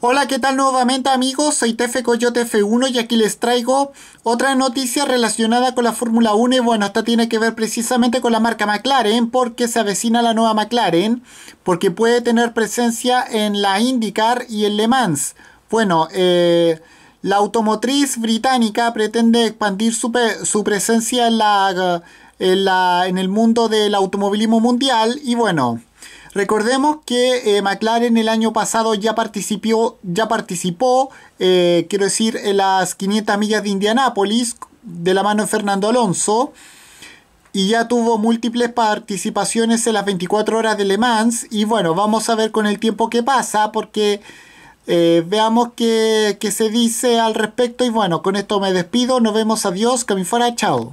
Hola, ¿qué tal nuevamente amigos? Soy Tefe Coyote F1 y aquí les traigo otra noticia relacionada con la Fórmula 1 y bueno, esta tiene que ver precisamente con la marca McLaren porque se avecina la nueva McLaren porque puede tener presencia en la IndyCar y en Le Mans. Bueno, eh, la automotriz británica pretende expandir su, presencia en el mundo del automovilismo mundial y bueno... Recordemos que eh, McLaren el año pasado ya participó, ya participó eh, quiero decir, en las 500 millas de Indianápolis de la mano de Fernando Alonso y ya tuvo múltiples participaciones en las 24 horas de Le Mans y bueno, vamos a ver con el tiempo que pasa porque eh, veamos qué, se dice al respecto y bueno, con esto me despido, nos vemos, adiós, que fuera, chao.